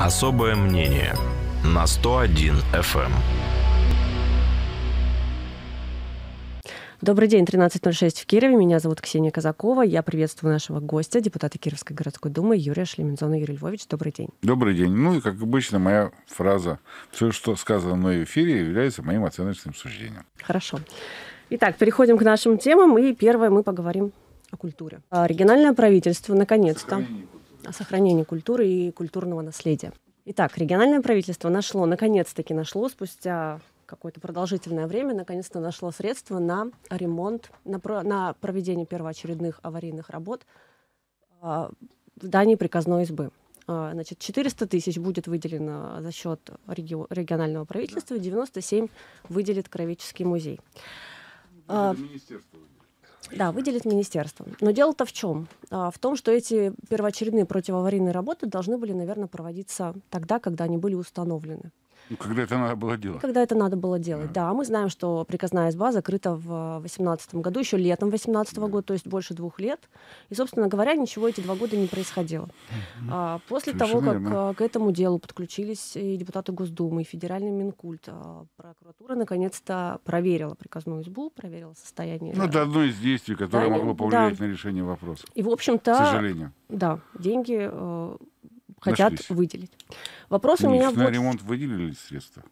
Особое мнение на 101 FM. Эм. Добрый день, 13.06 в Кирове. Меня зовут Ксения Казакова. Я приветствую нашего гостя, депутата Кировской городской думы Юрия Шлемензона. Юрий Львович, добрый день. Добрый день. Ну и, как обычно, моя фраза «Все, что сказано мной в эфире, является моим оценочным суждением». Хорошо. Итак, переходим к нашим темам. И первое мы поговорим о культуре. Оригинальное а, правительство наконец-то... Сохранение о сохранении культуры и культурного наследия. Итак, региональное правительство нашло, наконец-таки нашло, спустя какое-то продолжительное время, наконец-то нашло средства на ремонт, на, на проведение первоочередных аварийных работ а, в здании приказной избы. А, значит, 400 тысяч будет выделено за счет реги- регионального правительства, 97 выделит Кровический музей. А, министерство да, выделит министерство. Но дело-то в чем? А, в том, что эти первоочередные противоаварийные работы должны были, наверное, проводиться тогда, когда они были установлены. Ну, когда это надо было делать. Когда это надо было делать, да. да. Мы знаем, что приказная изба закрыта в 2018 э, году, еще летом 2018 да. года, то есть больше двух лет. И, собственно говоря, ничего эти два года не происходило. Угу. А, после Совершенно того, как верно. Э, к этому делу подключились и депутаты Госдумы, и федеральный Минкульт, а прокуратура наконец-то проверила приказную избу, проверила состояние. Ну, это одно из действий, которое да, могло повлиять да. на решение вопроса. И, в общем-то... К сожалению. Да, деньги э, хотят Нашлись. выделить. Вопрос у меня... На вот... ремонт выделили средства?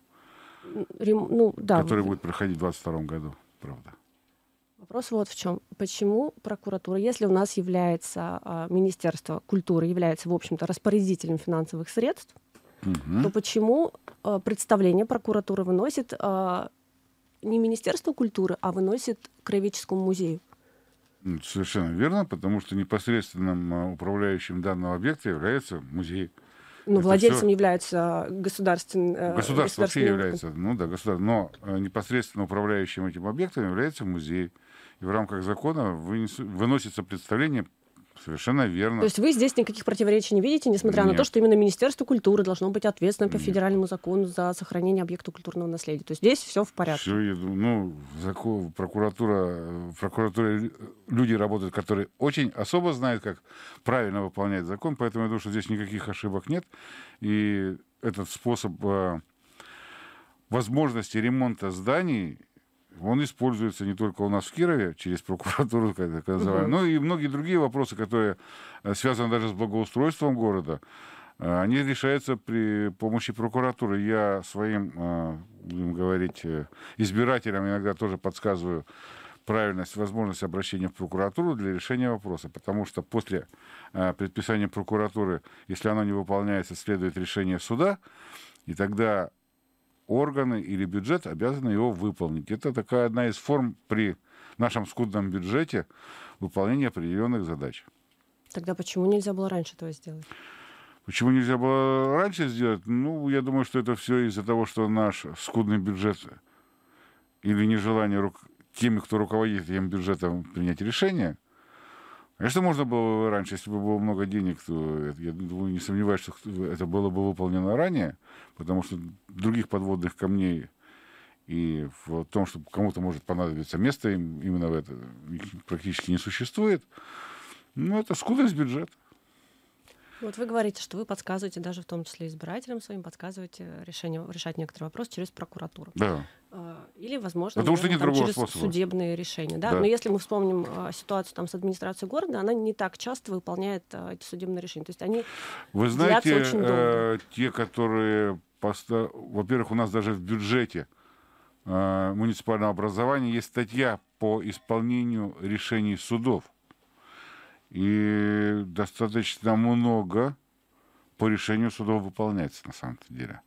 Рем... Ну, да. Который будет проходить в 2022 году, правда. Вопрос вот в чем. Почему прокуратура, если у нас является а, Министерство культуры, является, в общем-то, распорядителем финансовых средств, угу. то почему а, представление прокуратуры выносит а, не Министерство культуры, а выносит Краеведческому музею? Ну, совершенно верно, потому что непосредственным а, управляющим данного объекта является музей. Ну, владельцем э, все... является государственный... Государство государственный... вообще является, ну да, государство, но э, непосредственно управляющим этим объектом является музей. И в рамках закона вынес... выносится представление Совершенно верно. То есть вы здесь никаких противоречий не видите, несмотря Нет. на то, что именно Министерство культуры должно быть ответственным по Нет. федеральному закону за сохранение объекта культурного наследия. То есть здесь все в порядке. Все, я думаю, ну, закон, прокуратура, прокуратура, люди работают, которые очень особо знают, как правильно выполнять закон, поэтому я думаю, что здесь никаких ошибок нет. И этот способ э, возможности ремонта зданий он используется не только у нас в Кирове, через прокуратуру, как это называем, угу. но и многие другие вопросы, которые э, связаны даже с благоустройством города, э, они решаются при помощи прокуратуры. Я своим, э, будем говорить, избирателям иногда тоже подсказываю правильность, возможность обращения в прокуратуру для решения вопроса, потому что после предписания прокуратуры, если оно не выполняется, следует решение суда, и тогда органы или бюджет обязаны его выполнить. Это такая одна из форм при нашем скудном бюджете выполнения определенных задач. Тогда почему нельзя было раньше этого сделать? Почему нельзя было раньше сделать? Ну, я думаю, что это все из-за того, что наш скудный бюджет или нежелание рук... теми, кто руководит этим бюджетом, принять решение – а что можно было раньше, если бы было много денег, то я думаю, не сомневаюсь, что это было бы выполнено ранее, потому что других подводных камней и в том, что кому-то может понадобиться место именно в это, практически не существует. Но ну, это скудость бюджета. Вот вы говорите, что вы подсказываете даже в том числе избирателям своим, подсказываете решение, решать некоторые вопросы через прокуратуру. Да. А, или, возможно, ну, Потому наверное, что нет там, через способа. судебные решения. Да? да? Но если мы вспомним а, ситуацию там, с администрацией города, она не так часто выполняет а, эти судебные решения. То есть они Вы знаете, очень долго. Э, те, которые... Поста... Во-первых, у нас даже в бюджете муниципального образования есть статья по исполнению решений судов. И достаточно много по решению судов выполняется на самом деле.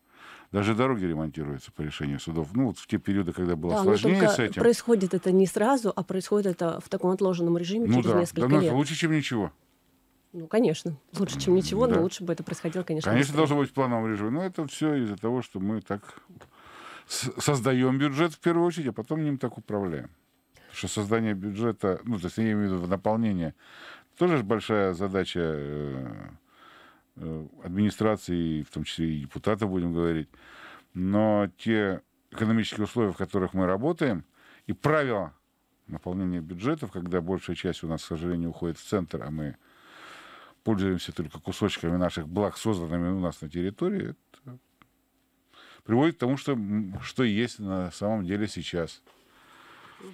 Даже дороги ремонтируются по решению судов. Ну, вот в те периоды, когда было да, сложнее с этим. Происходит это не сразу, а происходит это в таком отложенном режиме ну, через да. несколько да, лет. Это лучше, чем ничего. Ну, конечно, лучше, чем ничего, да. но лучше бы это происходило, конечно. Конечно, быстрее. должно быть в плановом режиме. Но это все из-за того, что мы так создаем бюджет в первую очередь, а потом им так управляем. Потому что создание бюджета, ну, то есть я имею в виду наполнение тоже большая задача э, э, администрации, в том числе и депутата, будем говорить. Но те экономические условия, в которых мы работаем, и правила наполнения бюджетов, когда большая часть у нас, к сожалению, уходит в центр, а мы пользуемся только кусочками наших благ, созданными у нас на территории, это приводит к тому, что, что есть на самом деле сейчас. Угу.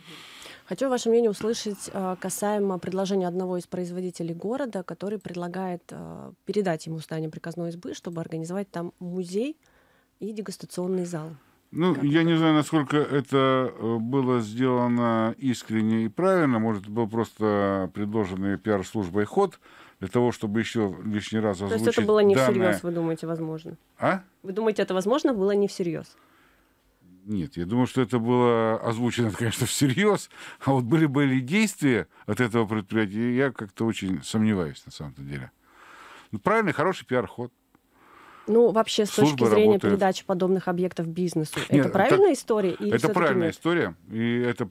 Хочу ваше мнение услышать э, касаемо предложения одного из производителей города, который предлагает э, передать ему здание приказной избы, чтобы организовать там музей и дегустационный зал. Ну, как я это? не знаю, насколько это э, было сделано искренне и правильно. Может, это был просто предложенный пиар-службой ход для того, чтобы еще лишний раз озвучить То есть это было не данное... всерьез, вы думаете, возможно? А? Вы думаете, это возможно было не всерьез? Нет, я думаю, что это было озвучено, конечно, всерьез, а вот были бы ли действия от этого предприятия, я как-то очень сомневаюсь на самом то деле. Ну, правильный, хороший пиар-ход. Ну, вообще, с Служба точки зрения работает. передачи подобных объектов бизнесу, Нет, это правильная это, история? Или это правильная нет? история, и это э,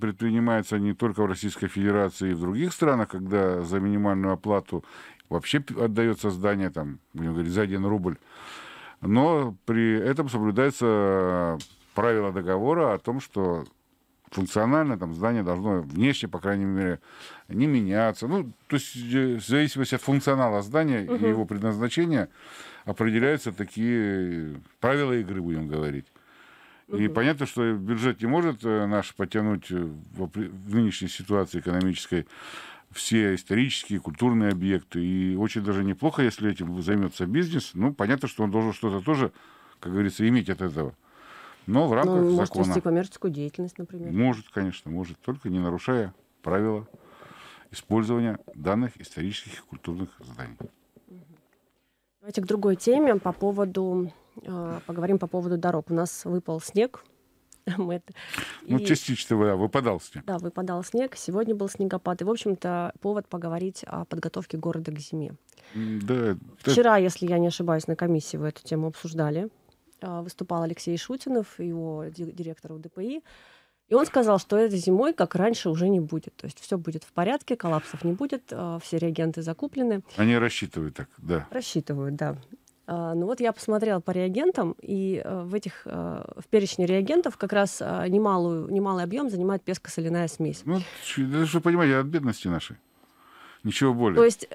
предпринимается не только в Российской Федерации и в других странах, когда за минимальную оплату вообще отдается здание, там, будем говорить, за один рубль но при этом соблюдается э, правило договора о том, что функционально там здание должно внешне, по крайней мере, не меняться. Ну, то есть э, в зависимости от функционала здания угу. и его предназначения определяются такие правила игры, будем говорить. Угу. И понятно, что бюджет не может э, наш потянуть в нынешней ситуации экономической все исторические, культурные объекты. И очень даже неплохо, если этим займется бизнес. Ну, понятно, что он должен что-то тоже, как говорится, иметь от этого. Но в рамках ну, может закона. Может вести коммерческую деятельность, например. Может, конечно, может, только не нарушая правила использования данных исторических и культурных зданий. Давайте к другой теме по поводу а, поговорим по поводу дорог. У нас выпал снег там это. Ну, и... частично да, выпадал снег. Да, выпадал снег. Сегодня был снегопад. И, в общем-то, повод поговорить о подготовке города к зиме. Да, Вчера, это... если я не ошибаюсь, на комиссии вы эту тему обсуждали. А, выступал Алексей Шутинов, его директор УДПИ. И он сказал, что это зимой, как раньше, уже не будет. То есть все будет в порядке, коллапсов не будет, а, все реагенты закуплены. Они рассчитывают так, да. Рассчитывают, да. А, ну вот я посмотрела по реагентам, и э, в этих э, в перечне реагентов как раз э, немалую, немалый объем занимает песко-соляная смесь. Ну, это же, понимаете, от бедности нашей. Ничего более. То есть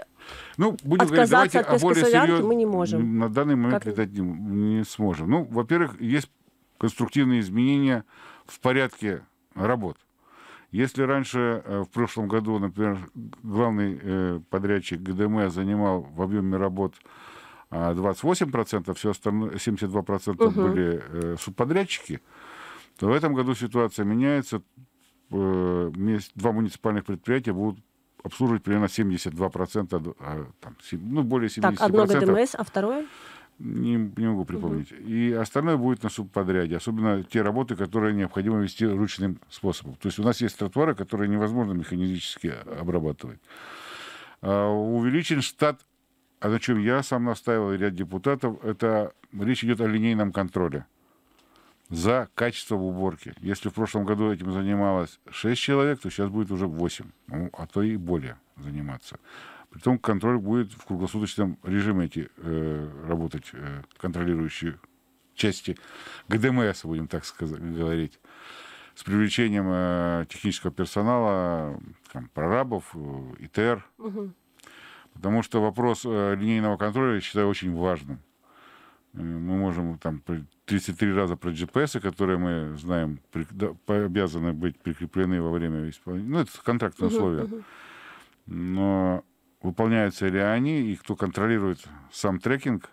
ну, будем отказаться говорить, давайте, от песко-солянки серьез... мы не можем. На данный момент как... видать, не, не сможем. Ну, во-первых, есть конструктивные изменения в порядке работ. Если раньше, в прошлом году, например, главный подрядчик ГДМ занимал в объеме работ 28%, а все остальное, 72% угу. были э, субподрядчики, то в этом году ситуация меняется. Э, два муниципальных предприятия будут обслуживать примерно 72%, а, там, ну, более 70%. Так, одно ГДМС, эм а второе? Не, не могу припомнить. Угу. И остальное будет на субподряде, особенно те работы, которые необходимо вести ручным способом. То есть у нас есть тротуары, которые невозможно механизически обрабатывать. А увеличен штат а зачем я сам настаивал ряд депутатов, это речь идет о линейном контроле за качество уборки. Если в прошлом году этим занималось 6 человек, то сейчас будет уже 8, ну, а то и более заниматься. Притом контроль будет в круглосуточном режиме эти, э, работать, э, контролирующие части ГДМС, будем так сказать, говорить, с привлечением э, технического персонала, там, прорабов, э, ИТР, угу. Потому что вопрос э, линейного контроля, я считаю, очень важным. Э, мы можем там 33 раза про GPS, которые мы знаем, обязаны быть прикреплены во время исполнения. Ну, это контрактные условия. Uh-huh, uh-huh. Но выполняются ли они, и кто контролирует сам трекинг,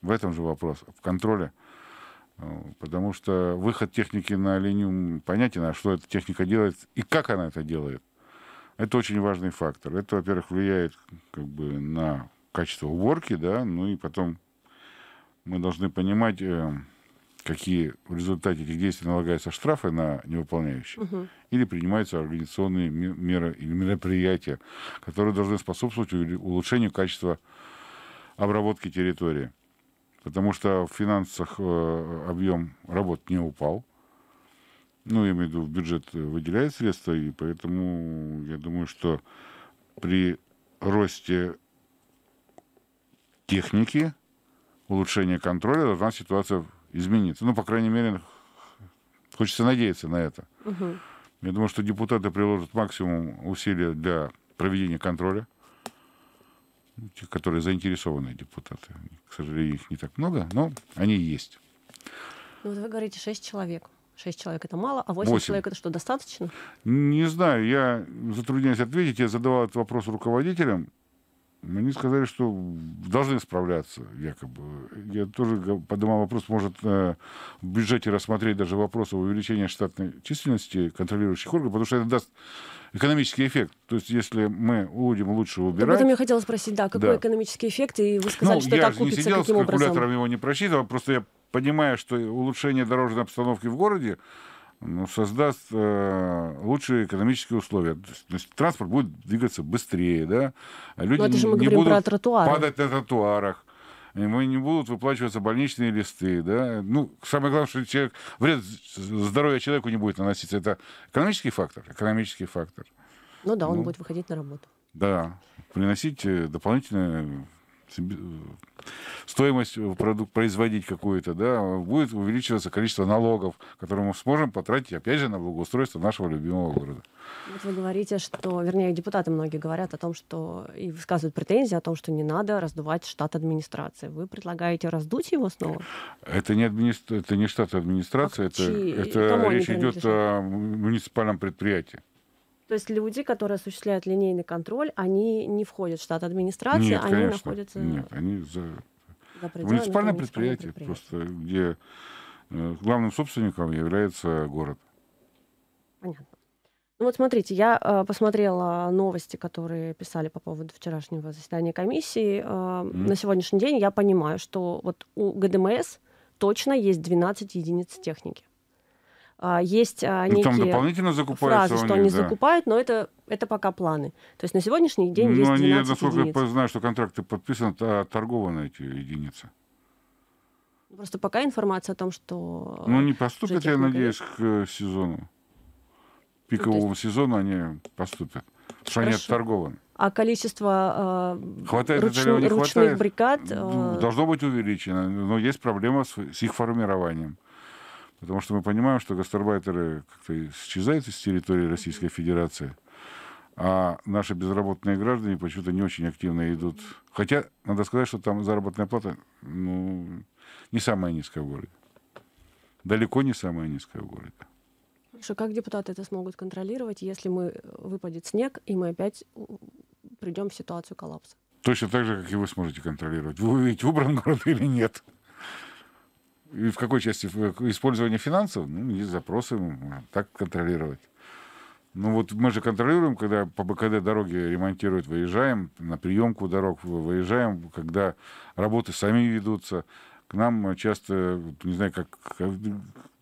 в этом же вопрос, в контроле. Э, потому что выход техники на линию понятен, а что эта техника делает и как она это делает. Это очень важный фактор. Это, во-первых, влияет как бы, на качество уборки, да, ну и потом мы должны понимать, э, какие в результате этих действий налагаются штрафы на невыполняющих, угу. или принимаются организационные меры или мероприятия, которые должны способствовать улучшению качества обработки территории. Потому что в финансах э, объем работ не упал, ну, я имею в виду, в бюджет э, выделяет средства, и поэтому я думаю, что при росте техники, улучшении контроля должна ситуация измениться. Ну, по крайней мере, хочется надеяться на это. Угу. Я думаю, что депутаты приложат максимум усилий для проведения контроля. Ну, те, которые заинтересованные депутаты. К сожалению, их не так много, но они есть. Ну, вот вы говорите, шесть человек. 6 человек это мало, а 8, 8. человек это что, достаточно? Не знаю, я затрудняюсь ответить. Я задавал этот вопрос руководителям. Они сказали, что должны справляться, якобы. Я тоже поднимал вопрос, может, э, в бюджете рассмотреть даже вопрос о увеличении штатной численности контролирующих органов, потому что это даст экономический эффект. То есть, если мы будем лучше убирать... Об этом я хотела спросить, да, какой да. экономический эффект, и вы сказали, ну, что это купится каким образом? я не сидел с калькулятором его не просчитывал, просто я понимая, что улучшение дорожной обстановки в городе ну, создаст э, лучшие экономические условия. То есть, то есть транспорт будет двигаться быстрее, да? А люди Но это же мы не будут про падать на тротуарах. Мы не будут выплачиваться больничные листы, да. Ну, самое главное, что человек, вред здоровья человеку не будет наноситься. Это экономический фактор, экономический фактор. Ну да, он ну, будет выходить на работу. Да, приносить э, дополнительное стоимость э, продукт производить какую-то, да, будет увеличиваться количество налогов, которые мы сможем потратить, опять же, на благоустройство нашего любимого города. Вот вы говорите, что, вернее, депутаты многие говорят о том, что и высказывают претензии о том, что не надо раздувать штат администрации. Вы предлагаете раздуть его снова? Это не, админи... это не штат администрации, а это, чьи... это речь идет о муниципальном предприятии. То есть люди, которые осуществляют линейный контроль, они не входят в штат администрации, нет, они конечно, находятся... Нет, они за... за муниципальное предприятие, предприятие, просто где э, главным собственником является город. Понятно. Ну вот смотрите, я э, посмотрела новости, которые писали по поводу вчерашнего заседания комиссии. Э, mm. На сегодняшний день я понимаю, что вот у ГДМС точно есть 12 единиц техники. А, есть а, некие ну, там дополнительно фразы, что они, они да. закупают, но это, это пока планы. То есть на сегодняшний день ну, есть они, 12 насколько единиц. я знаю, что контракты подписаны, а торгованы эти единицы. Просто пока информация о том, что... Ну, не поступят, я надеюсь, к сезону. пиковому ну, есть... сезона они поступят, потому что они отторгованы. А количество э, хватает ручных, ручных хватает, бригад... Э... Должно быть увеличено, но есть проблема с, с их формированием. Потому что мы понимаем, что гастарбайтеры как-то исчезают из территории Российской Федерации, а наши безработные граждане почему-то не очень активно идут. Хотя, надо сказать, что там заработная плата ну, не самая низкая в городе. Далеко не самая низкая в городе. Хорошо, как депутаты это смогут контролировать, если мы э, выпадет снег, и мы опять придем в ситуацию коллапса? Точно так же, как и вы сможете контролировать. Вы увидите, выбран город или нет. И в какой части э, использования финансов? Ну, есть запросы, так контролировать. Ну вот мы же контролируем, когда по БКД дороги ремонтируют, выезжаем на приемку дорог, выезжаем, когда работы сами ведутся к нам часто, не знаю, как к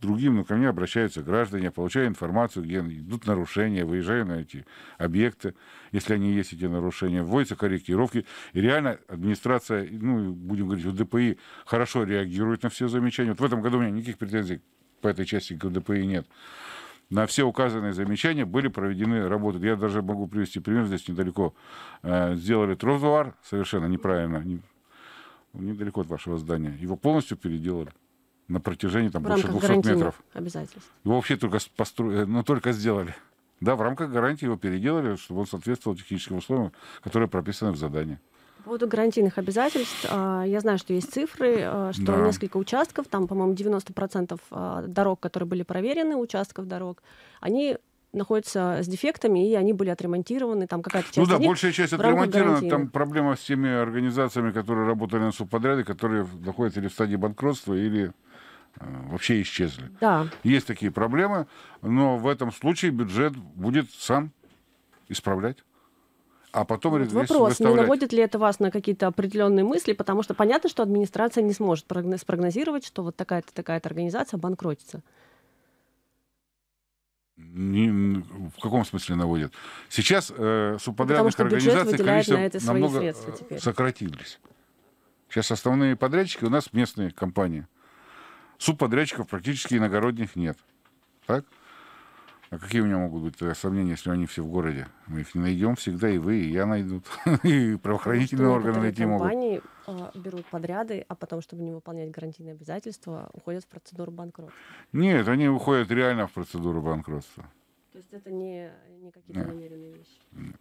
другим, но ко мне обращаются граждане, я информацию, где идут нарушения, выезжаю на эти объекты, если они есть, эти нарушения, вводятся корректировки. И реально администрация, ну, будем говорить, ДПИ хорошо реагирует на все замечания. Вот в этом году у меня никаких претензий по этой части к ДПИ нет. На все указанные замечания были проведены работы. Я даже могу привести пример, здесь недалеко э, сделали тротуар совершенно неправильно, недалеко от вашего здания. Его полностью переделали на протяжении там, в больше 200 метров. обязательств. Его вообще только, построили, э, ну, только сделали. Да, в рамках гарантии его переделали, чтобы он соответствовал техническим условиям, которые прописаны в задании. По поводу гарантийных обязательств, а, я знаю, что есть цифры, а, что да. несколько участков, там, по-моему, 90% а, дорог, которые были проверены, участков дорог, они находятся с дефектами, и они были отремонтированы, там какая-то часть Ну да, большая часть отремонтирована, там проблема с теми организациями, которые работали на субподряды которые находятся или в стадии банкротства, или э, вообще исчезли. Да. Есть такие проблемы, но в этом случае бюджет будет сам исправлять а потом вот вопрос, выставлять. не наводит ли это вас на какие-то определенные мысли, потому что понятно, что администрация не сможет спрогнозировать, что вот такая-то такая-то организация банкротится. Не, в каком смысле наводят? Сейчас э, субподрядных организаций количество намного э, сократились. Сейчас основные подрядчики у нас местные компании. Субподрядчиков практически иногородних нет. Так? А какие у меня могут быть тогда э, сомнения, если они все в городе? Мы их не найдем всегда, и вы, и я найдут, и правоохранительные органы найти могут. Компании а, берут подряды, а потом, чтобы не выполнять гарантийные обязательства, уходят в процедуру банкротства. Нет, они уходят реально в процедуру банкротства. То есть это не, не какие-то намеренные вещи? Нет.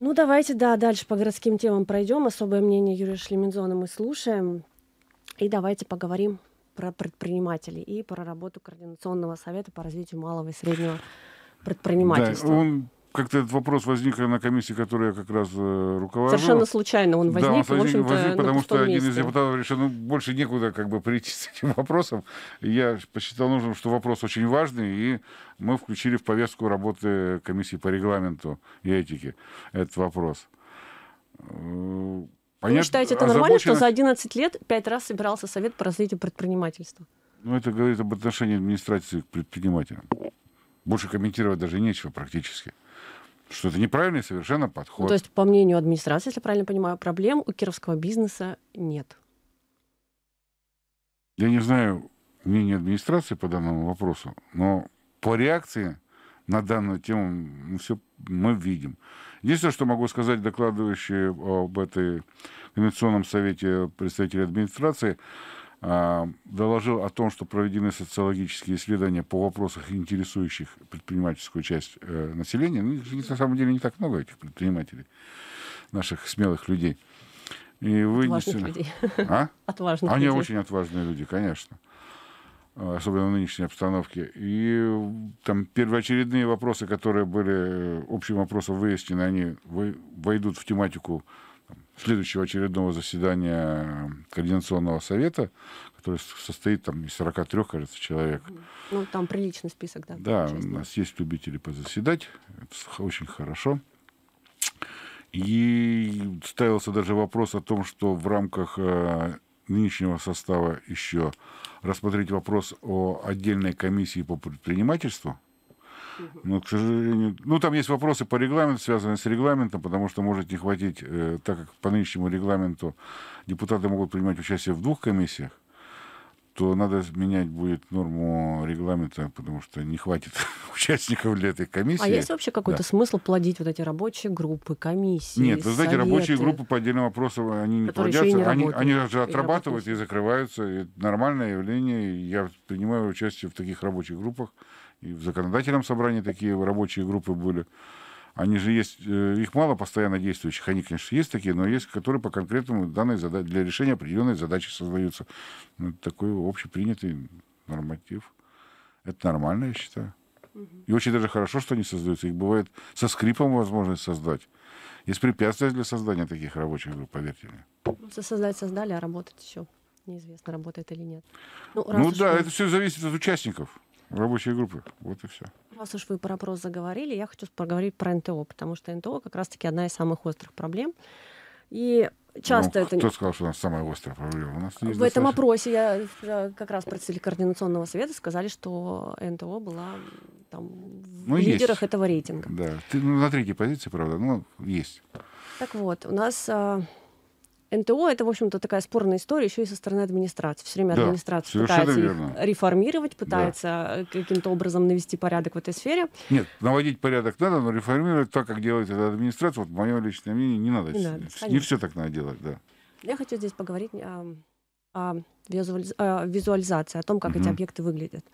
Ну, давайте, да, дальше по городским темам пройдем. Особое мнение Юрия Шлемензона мы слушаем. И давайте поговорим про предпринимателей и про работу Координационного совета по развитию малого и среднего предпринимательства. Да, он как-то этот вопрос возник на комиссии, которую я как раз э, руковожу. Совершенно случайно он возник. Да, он возник, в возник потому что месте. один из депутатов решил, ну, больше некуда как бы прийти с этим вопросом. и Я посчитал нужным, что вопрос очень важный, и мы включили в повестку работы комиссии по регламенту и этике этот вопрос. Э, Понятно, Вы считаете, это нормально, что за 11 лет пять раз собирался Совет по развитию предпринимательства? Ну, это говорит об отношении администрации к предпринимателям. Больше комментировать даже нечего практически. Что это неправильный совершенно подход. Ну, то есть, по мнению администрации, если я правильно понимаю, проблем у кировского бизнеса нет? Я не знаю мнение администрации по данному вопросу, но по реакции на данную тему мы все мы видим. Единственное, что могу сказать, докладывающий об этой Конвенционном совете представителей администрации, а, доложил о том, что проведены социологические исследования по вопросах, интересующих предпринимательскую часть э, населения. Ну, их на самом деле не так много, этих предпринимателей, наших смелых людей. И вынесено... Отважных людей. А? Отважных Они людей. очень отважные люди, конечно. Э, особенно в нынешней обстановке. И там первоочередные вопросы, которые были э, общим вопросом выяснены, они войдут в тематику следующего очередного заседания э, Координационного совета, который состоит там из 43, кажется, человек. Ну, там приличный список, да. Да, у нас есть любители позаседать, это очень хорошо. И ставился даже вопрос о том, что в рамках нынешнего состава еще рассмотреть вопрос о отдельной комиссии по предпринимательству. Но, ну, к сожалению, ну там есть вопросы по регламенту, связанные с регламентом, потому что может не хватить, э, так как по нынешнему регламенту депутаты могут принимать участие в двух комиссиях, то надо менять будет норму регламента, потому что не хватит участников для этой а комиссии. А есть вообще какой-то да. смысл плодить вот эти рабочие группы, комиссии? Нет, вы знаете, советы, рабочие группы по отдельным вопросам, они не плодятся, не они, работают, они же отрабатывают и, и закрываются. Это нормальное явление. Я принимаю участие в таких рабочих группах. И в законодательном собрании такие рабочие группы были. Они же есть, э, их мало постоянно действующих, они, конечно, есть такие, но есть, которые по конкретному данной задаче, для решения определенной задачи создаются. Ну, это такой общепринятый норматив. Это нормально, я считаю. И очень даже хорошо, что они создаются. Их бывает со скрипом возможность создать. Есть препятствия для создания таких рабочих групп, поверьте мне. Ну, создать создали, а работать еще неизвестно, работает или нет. Ну, ну да, это все зависит от участников. Рабочие группы, вот и все. Раз уж вы про опрос заговорили, я хочу поговорить про НТО, потому что НТО как раз-таки одна из самых острых проблем. И часто ну, это... Кто сказал, что у нас самая острая проблема? У нас в достаточно... этом опросе я как раз представители Координационного совета сказали, что НТО была там, в ну, лидерах есть. этого рейтинга. Да, Ты, ну, на третьей позиции, правда, но есть. Так вот, у нас а, НТО это, в общем-то, такая спорная история еще и со стороны администрации. Все время да, администрация пытается верно. их реформировать, пытается да. Э, каким-то образом навести порядок в этой сфере. Нет, наводить порядок надо, но реформировать так, как делает эта администрация, вот мое личное мнение, не надо. Не, надо, не все так надо делать, да. Я хочу здесь поговорить э, о, о э, визуализации, о том, как угу. эти объекты выглядят.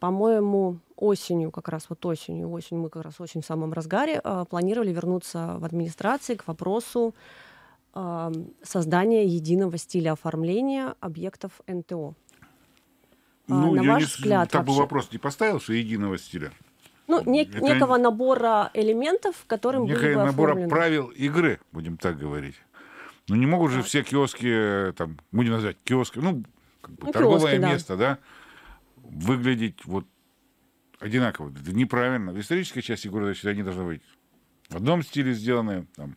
По-моему, осенью, как раз вот осенью, осенью мы как раз очень в самом разгаре, планировали вернуться в администрации к вопросу создания единого стиля оформления объектов НТО. А, ну, на я ваш не, взгляд, так вообще... бы вопрос не поставил, что единого стиля. Ну, нек- Это некого набора элементов, которым Некое бы набора правил игры, будем так говорить. Ну, не могут же все киоски, э, там, будем назвать киоски, ну, как бы ну, торговое киоски, место, да, выглядеть вот одинаково. Это неправильно. В исторической части города считаю, они должны быть в одном стиле сделаны, там,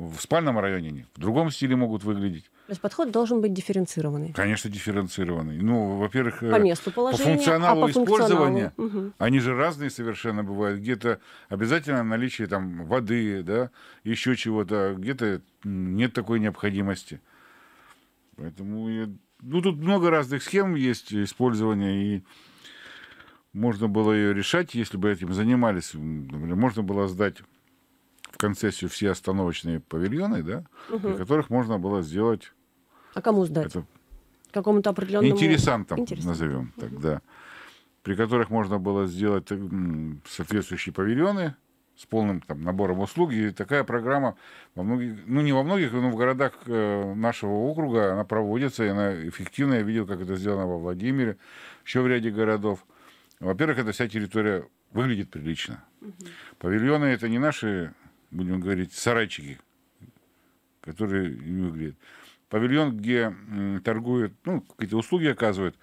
в спальном районе они в другом стиле могут выглядеть. То есть подход должен быть дифференцированный. Конечно, дифференцированный. Ну, во-первых, э, по месту по функционалу а по использования, функционалу. Угу. они же разные совершенно бывают. Где-то обязательно наличие там воды, да, еще чего-то, где-то нет такой необходимости. Поэтому я... ну тут много разных схем есть использования и можно было ее решать, если бы этим занимались. Можно было сдать в концессию все остановочные павильоны, да, угу. при которых можно было сделать... А кому сдать? Это... Какому-то определенному... Интересантам, Интересантам. назовем угу. тогда. При которых можно было сделать э, соответствующие павильоны с полным там, набором услуг. И такая программа во многих, ну не во многих, но в городах э, нашего округа она проводится, и она эффективна. Я видел, как это сделано во Владимире, еще в ряде городов. Во-первых, эта вся территория выглядит прилично. Угу. Павильоны это не наши будем говорить, сарайчики, которые не выглядят. Павильон, где торгуют, ну, какие-то услуги оказывают,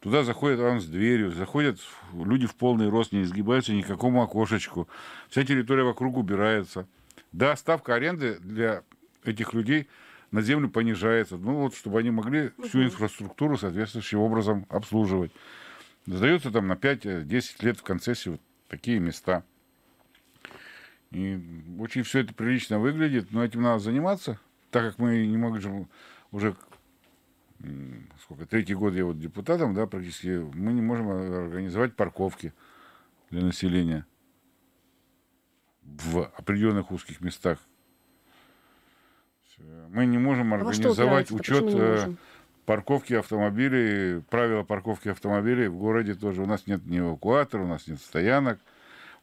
туда заходят ран с дверью, заходят люди в полный рост, не изгибаются ни к какому окошечку. Вся территория вокруг убирается. Да, ставка аренды для этих людей на землю понижается, ну вот, чтобы они могли всю инфраструктуру соответствующим образом обслуживать. Сдается там на 5-10 э, лет в концессию вот такие места. И очень все это прилично выглядит, но этим надо заниматься, так как мы не можем уже сколько, третий год я вот депутатом, да, практически, мы не можем э, организовать парковки для населения в определенных узких местах. Мы не можем а организовать а учет э, парковки автомобилей, правила парковки автомобилей в городе тоже. У нас нет ни эвакуатора, у нас нет стоянок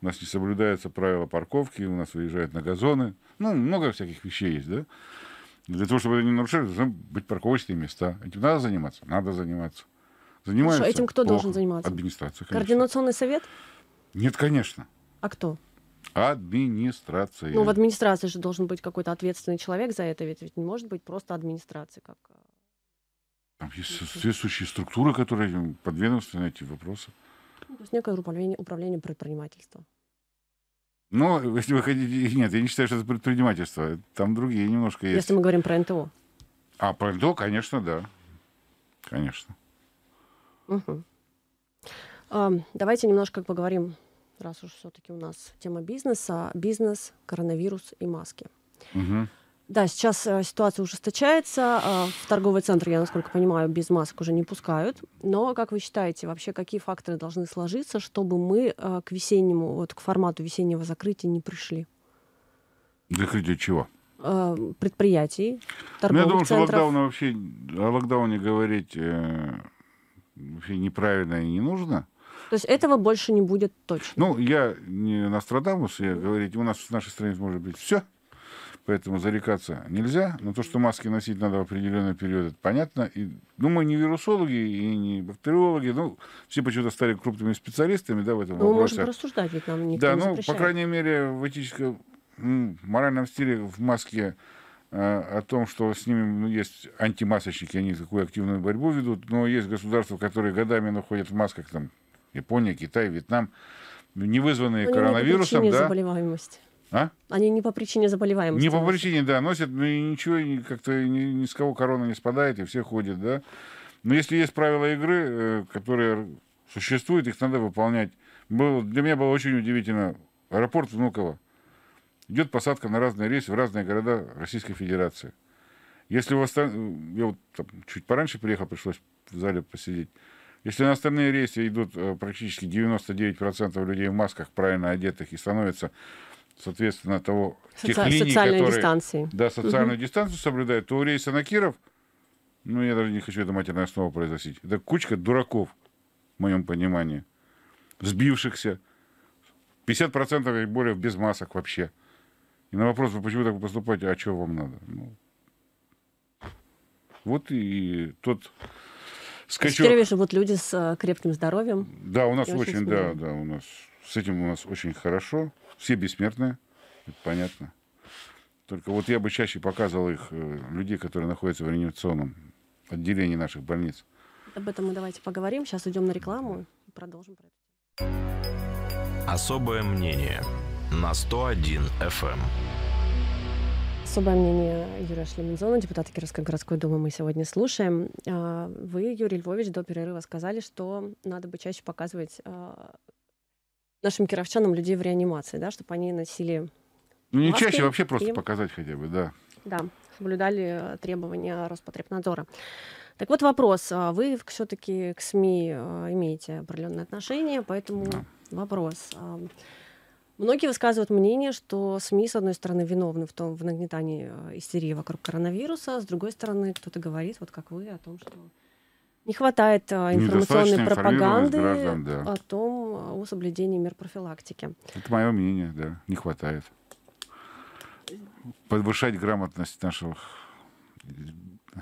у нас не соблюдаются правила парковки, у нас выезжают на газоны. Ну, много всяких вещей есть, да? Для того, чтобы это не нарушали, должны быть парковочные места. Этим надо заниматься? Надо заниматься. Занимаются? Хорошо, этим кто плохо. должен заниматься? Администрация, конечно. Координационный совет? Нет, конечно. А кто? Администрация. Ну, в администрации же должен быть какой-то ответственный человек за это, ведь, ведь не может быть просто администрация как... Э, Там есть соответствующие структуры, которые подведомственны эти вопросы. Ну, то есть некое управление, управление предпринимательством. Ну, если вы хотите... Нет, я не считаю, что это предпринимательство. Там другие немножко есть. Если мы говорим про НТО. А, про НТО, конечно, да. Конечно. Угу. А, давайте немножко поговорим, раз уж все-таки у нас тема бизнеса. Бизнес, коронавирус и маски. Угу. Да, сейчас э, ситуация ужесточается. Э, в торговый центр, я насколько понимаю, без масок уже не пускают. Но как вы считаете, вообще какие факторы должны сложиться, чтобы мы э, к весеннему, вот к формату весеннего закрытия не пришли? Закрытие чего? Э, предприятий, торговых ну, я думаю, центров. что вообще, о локдауне говорить э, вообще неправильно и не нужно. То есть этого больше не будет точно. Ну, я не Нострадамус, я говорить, у нас в нашей стране может быть все. Поэтому зарекаться нельзя. Но то, что маски носить надо в определенный период, это понятно. И, ну, мы не вирусологи и не бактериологи. но ну, все почему-то стали крупными специалистами да, в этом ну, вопросе. Ну можно рассуждать, ведь нам никто Да, не ну, по крайней мере, в этическом ну, моральном стиле в маске э, о том, что с ними ну, есть антимасочники, они такую активную борьбу ведут, но есть государства, которые годами находят в масках, там, Япония, Китай, Вьетнам, ну, не вызванные коронавирусом, да, а? Они не по причине заболеваемости. Не по причине, да, носят, но ну, и ничего, как-то ни, ни с кого корона не спадает, и все ходят, да. Но если есть правила игры, э, которые существуют, их надо выполнять. Было, для меня было очень удивительно. Аэропорт Внуково. Идет посадка на разные рейсы в разные города Российской Федерации. Если у вас... Я вот там, чуть пораньше приехал, пришлось в зале посидеть. Если на остальные рейсы идут э, практически 99% людей в масках, правильно одетых, и становится соответственно, того, Соци... тех линий, социальной которые... дистанции. Да, социальную угу. дистанцию соблюдают, то у рейса Накиров, ну, я даже не хочу это матерное слово произносить, это кучка дураков, в моем понимании, сбившихся, 50% и более без масок вообще. И на вопрос, вы почему так поступаете, а что вам надо? Ну, вот и тот скачок. Теперь вижу, вот люди с э, крепким здоровьем. Да, у нас очень, очень да, да, у нас с этим у нас очень хорошо. Все бессмертные, это понятно. Только вот я бы чаще показывал их, э, людей, которые находятся в реанимационном отделении наших больниц. Об этом мы давайте поговорим. Сейчас уйдем на рекламу и продолжим. Особое мнение на 101 FM. Эм. Особое мнение Юрия Шлемензона, депутата Кировской городской думы, мы сегодня слушаем. А, вы, Юрий Львович, до перерыва сказали, что надо бы чаще показывать а, нашим кировчанам людей в реанимации, да, чтобы они носили Ну не маски чаще, вообще просто показать хотя бы, да. Да, соблюдали э, требования Роспотребнадзора. Так вот вопрос. А вы все-таки к СМИ э, имеете определенное отношение, поэтому да. вопрос. А, многие высказывают мнение, что СМИ, с одной стороны, виновны в том в нагнетании э, истерии вокруг коронавируса, с другой стороны, кто-то говорит, вот как вы, о том, что не хватает а, информационной пропаганды граждан, да. о том, о соблюдении мер профилактики. Это мое мнение, да, не хватает. Подвышать грамотность наших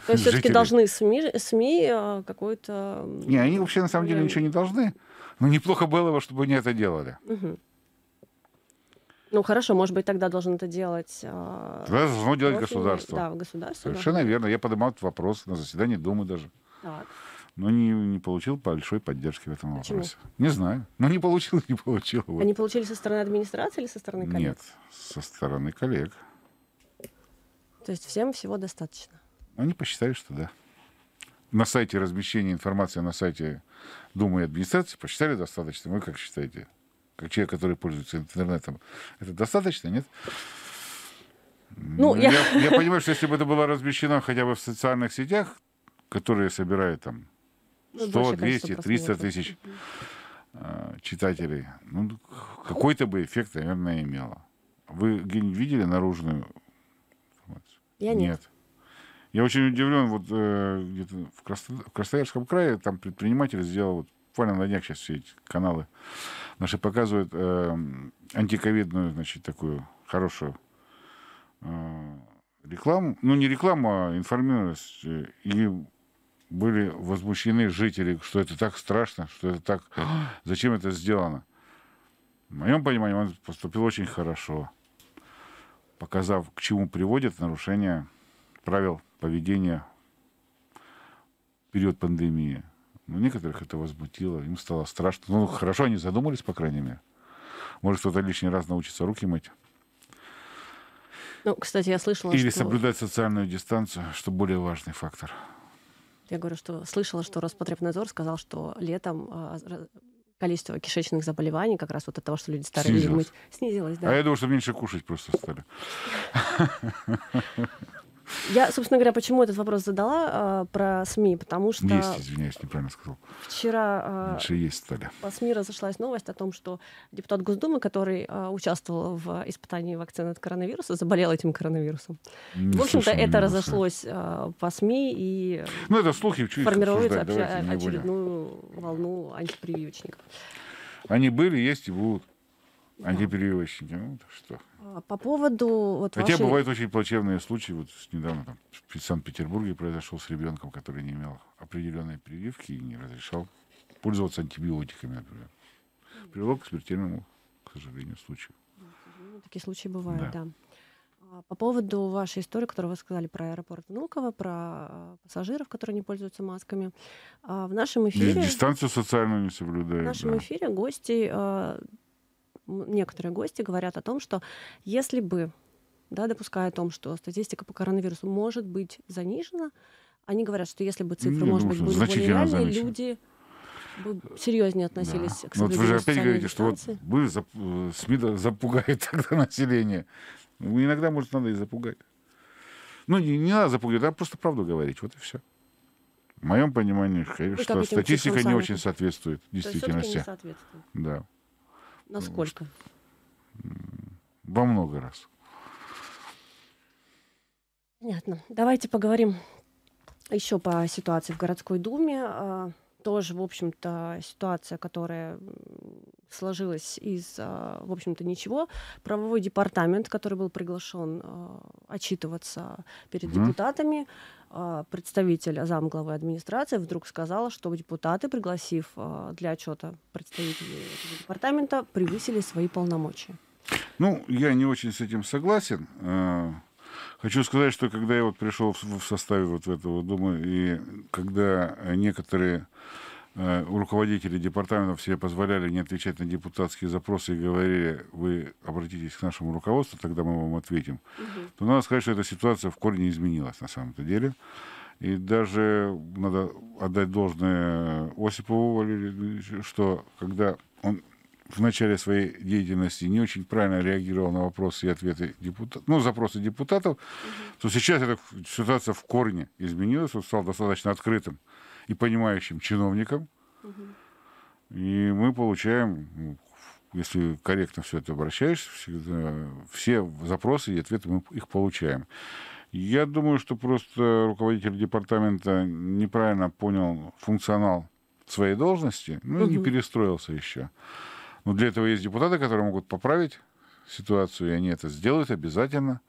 то есть все-таки должны СМИ, СМИ а, какой-то... Не, они вообще на самом деле ничего не должны. Но ну, неплохо было бы, чтобы они это делали. Угу. Ну хорошо, может быть, тогда должен это делать... А, тогда должно делать государство. Да, государство. Совершенно да. верно. Я поднимал этот вопрос на заседании Думы даже. Так но не, не получил большой поддержки в этом Почему? вопросе. Не знаю. Но не получил, не получил. Вот. Они получили со стороны администрации или со стороны коллег? Нет, со стороны коллег. То есть всем всего достаточно? Они посчитали, что да. На сайте размещения информации на сайте Думы и администрации посчитали достаточно. Вы как считаете? Как человек, который пользуется интернетом, это достаточно, нет? Ну, ну я... Я, я понимаю, что если бы это было размещено хотя бы в социальных сетях, которые собирают там 100, 200, 300 тысяч э, читателей. Ну, какой-то бы эффект, наверное, имело. Вы видели наружную информацию? Я нет. нет. Я очень удивлен, вот э, где-то в, Красто... в Красноярском крае там предприниматель сделал, вот, буквально на днях сейчас все эти каналы наши показывают э, антиковидную, значит, такую хорошую э, рекламу, ну не рекламу, а информированность. Э, и были возмущены жители, что это так страшно, что это так... Зачем это сделано? В моем понимании, он поступил очень хорошо, показав, к чему приводит нарушение правил поведения в период пандемии. Но ну, некоторых это возмутило, им стало страшно. Ну, хорошо, они задумались, по крайней мере. Может, кто-то лишний раз научится руки мыть. Ну, кстати, я слышала, Или что... соблюдать социальную дистанцию, что более важный фактор. Я говорю, что слышала, что Роспотребнадзор сказал, что летом а, количество кишечных заболеваний как раз вот от того, что люди старые снизилось. мыть, снизилось. Да. А я думал, что меньше кушать просто стали. Я, собственно говоря, почему этот вопрос задала а, про СМИ, потому что... Есть, извиняюсь, неправильно сказал. Вчера а, есть стали. по СМИ разошлась новость о том, что депутат Госдумы, который а, участвовал в испытании вакцины от коронавируса, заболел этим коронавирусом. Не в общем-то, это разошлось а, по СМИ и... Ну, это слухи, формируется обсуждать. Давайте очередную волну антипрививочников. Они были, есть и будут. А да. Антиперевозчики, ну что. А, по поводу... Вот Хотя вашей... бывают очень плачевные случаи. Вот недавно там в Санкт-Петербурге произошел с ребенком, который не имел определенной прививки и не разрешал пользоваться антибиотиками, например. Привело к смертельному, к сожалению, случаю. Ну, такие случаи бывают, да. да. А, по поводу вашей истории, которую вы сказали про аэропорт Внуково, про пассажиров, которые не пользуются масками. В нашем эфире... Дистанцию социальную не соблюдают. В нашем да. эфире гости некоторые гости говорят о том, что если бы, да, допуская о том, что статистика по коронавирусу может быть занижена, они говорят, что если бы ну, цифры, Не, может думаю, быть, были более реальные, люди бы серьезнее относились да. к соблюдению ну, вот Вы же опять говорите, что вот вы зап... Э, СМИ запугает тогда население. Ну, иногда, может, надо и запугать. Ну, не, не надо запугивать, а просто правду говорить. Вот и все. В моем понимании, конечно, что статистика не очень соответствует действительности. не соответствует. Да. Насколько? Во много раз. Понятно. Давайте поговорим еще по ситуации в городской думе. А, тоже, в общем-то, ситуация, которая сложилась из, а, в общем-то, ничего. Правовой департамент, который был приглашен а, отчитываться перед mm-hmm. депутатами, а, представитель замглавы администрации вдруг сказала, что депутаты, пригласив а, для отчета представителей департамента, превысили свои полномочия. Ну, я не очень с этим согласен. А, хочу сказать, что когда я вот пришел в составе вот этого дома, и когда некоторые Э, руководители департаментов себе позволяли не отвечать на депутатские запросы и говорили, вы обратитесь к нашему руководству, тогда мы вам ответим, угу. то надо сказать, что эта ситуация в корне изменилась на самом-то деле. И даже надо отдать должное Осипову что когда он в начале своей деятельности не очень правильно реагировал на вопросы и ответы депутатов, ну, запросы депутатов, угу. то сейчас эта ситуация в корне изменилась, он стал достаточно открытым и понимающим чиновникам. И мы получаем, ну, если корректно все это обращаешься, всегда, все запросы и ответы мы их получаем. Я думаю, что просто руководитель департамента неправильно понял функционал своей должности, ну и не перестроился еще. Но для этого есть депутаты, которые могут поправить ситуацию, и они это сделают обязательно.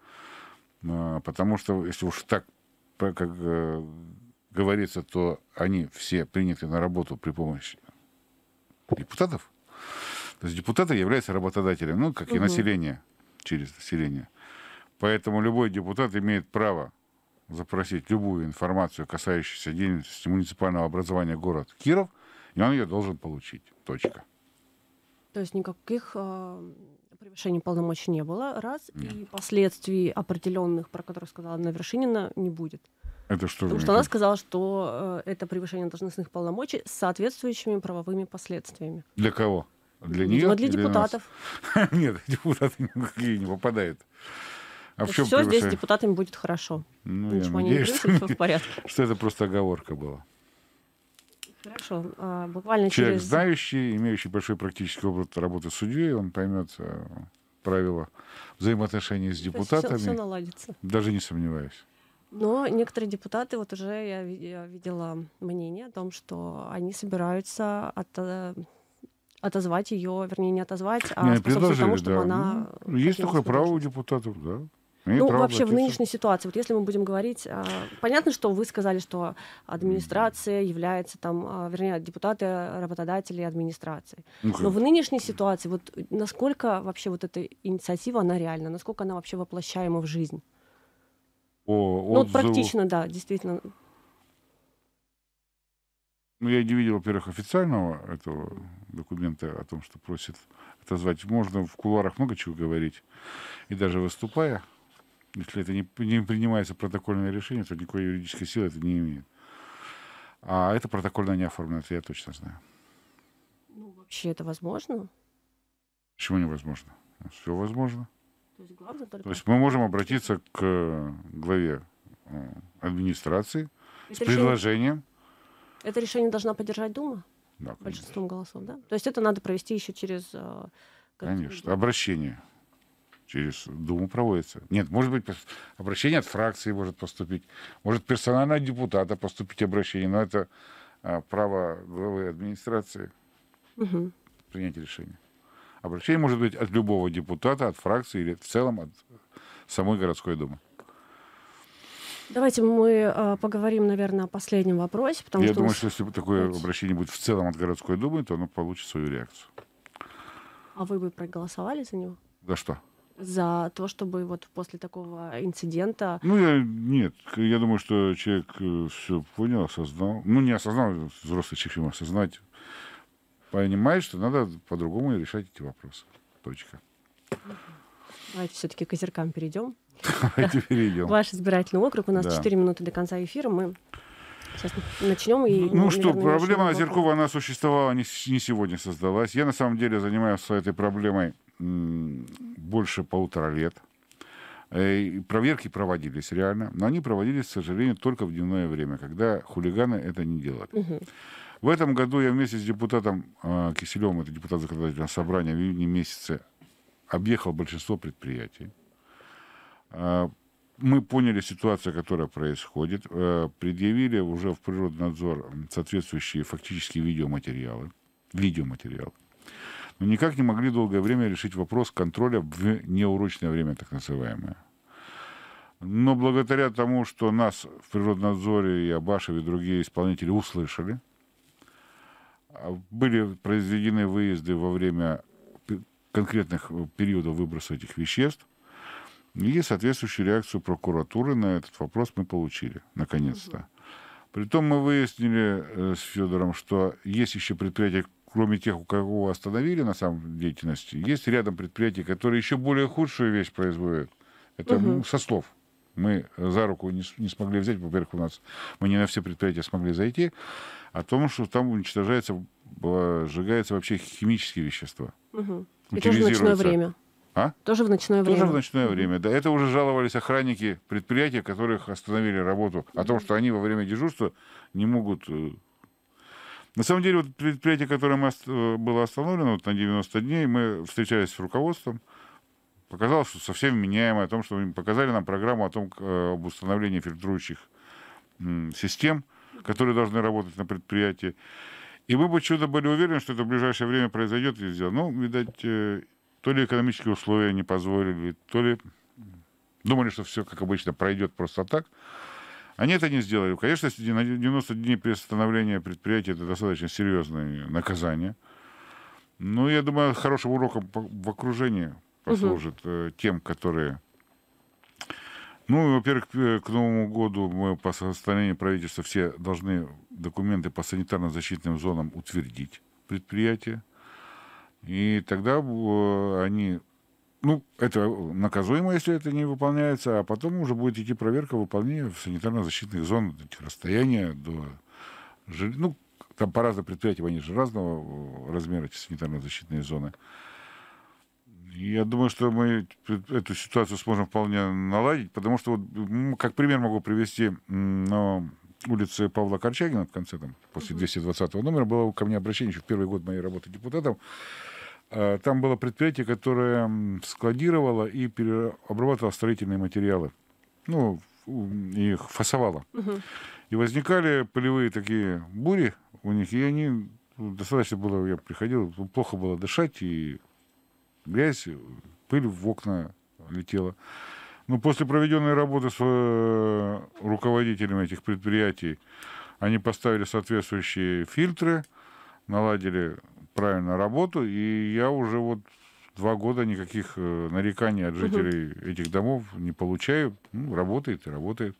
А, потому что, если уж так, как э, говорится, то они все приняты на работу при помощи депутатов. То есть депутаты являются работодателем, ну, как угу. и население, через население. Поэтому любой депутат имеет право запросить любую информацию, касающуюся деятельности муниципального образования город Киров, и он ее должен получить. Точка. То есть никаких э, превышений полномочий не было, раз, Нет. и последствий определенных, про которые сказала Навершинина, не будет. Это что? Потому что она сказала, что э, это превышение должностных полномочий с соответствующими правовыми последствиями. Для кого? Для нее? Для депутатов. Нет, депутаты ей не попадают. А в чем все здесь с депутатами будет хорошо. Ну, я надеюсь, что, все в порядке. что это просто оговорка была. Хорошо. А, буквально Человек через... знающий, имеющий большой практический опыт работы с судьей, он поймет э, правила взаимоотношений с депутатами. Все, все наладится. Даже не сомневаюсь. Но некоторые депутаты, вот уже я, видела мнение о том, что они собираются от отозвать ее, вернее, не отозвать, а не, способствовать тому, чтобы да. она... Ну, есть такое право у депутатов, да. Они ну, вообще в нынешней ситуации, вот если мы будем говорить, а, понятно, что вы сказали, что администрация является там, а, вернее, депутаты, работодатели администрации. Ну, Но в нынешней ситуации, вот насколько вообще вот эта инициатива, она реальна, насколько она вообще воплощаема в жизнь? по отзыву. Ну, вот практично, да, действительно. Ну, я не видел, во-первых, официального этого документа о том, что просит отозвать. Можно в кулуарах много чего говорить. И даже выступая, если это не, не принимается протокольное решение, то никакой юридической силы это не имеет. А это протокольно не оформлено, это я точно знаю. Ну, вообще это возможно? Почему невозможно? Все возможно. То есть, главное только... То есть мы можем обратиться к э, главе э, администрации это с решение... предложением. Это решение должна поддержать Дума? Да, Большинством голосов, да? То есть это надо провести еще через... Э, конечно, обращение через Думу проводится. Нет, может быть, обращение от фракции может поступить, может персонально от депутата поступить обращение, но это а, право главы администрации угу. принять решение. Обращение может быть от любого депутата, от фракции или в целом от самой городской думы. Давайте мы э, поговорим, наверное, о последнем вопросе. Потому Я что думаю, нас... что если такое обращение будет в целом от городской думы, то оно получит свою реакцию. А вы бы проголосовали за него? За что? за то, чтобы вот после такого инцидента... Ну, я, нет, я думаю, что человек э, все понял, осознал. Ну, не осознал, взрослый человек осознать понимает, что надо по-другому решать эти вопросы. Точка. Давайте все-таки к козырькам перейдем. Давайте перейдем. Ваш избирательный округ. У нас да. 4 минуты до конца эфира. Мы сейчас начнем. И, ну что, проблема Озеркова, она существовала не, не сегодня создалась. Я на самом деле занимаюсь этой проблемой больше полутора лет. Э, и проверки проводились реально, но они проводились, к сожалению, только в дневное время, когда хулиганы это не делали. Угу. В этом году я вместе с депутатом а, Киселевым, это депутат законодательного собрания, в июне месяце объехал большинство предприятий. А, мы поняли ситуацию, которая происходит, э, предъявили уже в природнадзор соответствующие фактические видеоматериалы. Видеоматериалы. Но никак не могли долгое время решить вопрос контроля в неурочное время, так называемое. Но благодаря тому, что нас в природнадзоре и Абашев и другие исполнители услышали – а были произведены выезды во время конкретных э, периодов выброса этих веществ. И соответствующую реакцию прокуратуры на этот вопрос мы получили, наконец-то. Притом мы выяснили э, с Федором, что есть еще предприятия, кроме тех, у кого остановили на самом деятельности, есть рядом предприятия, которые еще более худшую вещь производят. Это угу. со слов мы за руку не, не смогли взять, во-первых, у нас мы не на все предприятия смогли зайти, о том, что там уничтожается, сжигаются вообще химические вещества. Угу. И тоже в ночное время. А? Тоже в ночное время. Тоже в ночное время. Да, это уже жаловались охранники предприятия, которых остановили работу, о том, что они во время дежурства не могут э, на самом деле, вот предприятие, которое э, было остановлено вот, на 90 дней, мы встречались с руководством, показалось, что совсем меняемое, о том, что им показали нам программу о том, э, об установлении фильтрующих систем, которые должны работать на предприятии. И мы бы чудо были уверены, что это в ближайшее время произойдет везде. Ну, видать, э, то ли экономические условия не позволили, то ли думали, что все, как обычно, пройдет просто так. Они это не сделали. Конечно, 90 дней приостановления предприятия это достаточно серьезное наказание. Но ну, я думаю, хорошим уроком в окружении послужит угу. тем, которые... Ну, во-первых, э, к Новому году мы по состоянию правительства все должны документы по санитарно-защитным зонам утвердить предприятия. И тогда э, они... Ну, это наказуемо, если это не выполняется, а потом уже будет идти проверка выполнения в санитарно-защитных зон расстояния до... Ну, там по разным предприятиям, они же разного размера, эти санитарно-защитные зоны. Я думаю, что мы эту ситуацию сможем вполне наладить, потому что, вот, как пример могу привести, на улице Павла Корчагина, в конце там, после 220 го номера, было ко мне обращение еще в первый год моей работы депутатом. А, там было предприятие, которое складировало и обрабатывало строительные материалы. Ну, их фасовало. И возникали полевые такие бури у них, и они ну, достаточно было, я приходил, плохо было дышать, и грязь, э, пыль в окна летела. Но ну, после проведенной работы с э, руководителями этих предприятий они поставили соответствующие фильтры, наладили правильно работу, и я уже вот два года никаких э, нареканий от жителей этих домов не получаю. Ну, работает и работает.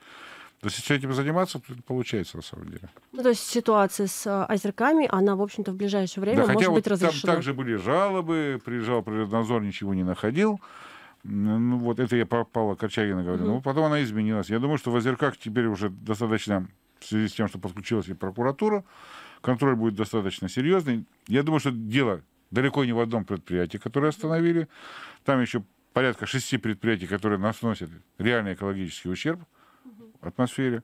То есть, если этим заниматься, то это получается на самом деле. Ну, то есть ситуация с а, озерками, она, в общем-то, в ближайшее время да, может хотя быть вот разрешена. Там также были жалобы, приезжал природнадзор, ничего не находил. Ну, вот это я попала, Корчагина говорю. Угу. Ну, потом она изменилась. Я думаю, что в озерках теперь уже достаточно, в связи с тем, что подключилась и прокуратура, контроль будет достаточно серьезный. Я думаю, что дело далеко не в одном предприятии, которое остановили. Там еще порядка шести предприятий, которые наносят реальный экологический ущерб атмосфере.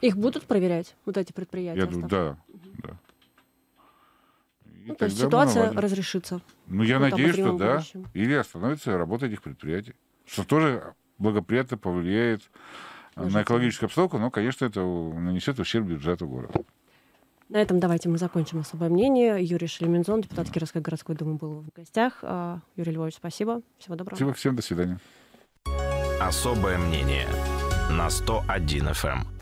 Их будут проверять, вот эти предприятия? Я думаю, да, да. ну, то есть ситуация разрешится. Ну, я ну, надеюсь, что да. Или остановится работа этих предприятий. Что тоже благоприятно повлияет Может. на экологическую обстановку, но, конечно, это нанесет ущерб бюджету города. На этом давайте мы закончим особое мнение. Юрий Шелемензон, депутат Кировской городской думы, был в гостях. А, Юрий Львович, спасибо. Всего доброго. Спасибо всем. До свидания. Особое мнение на 101 FM.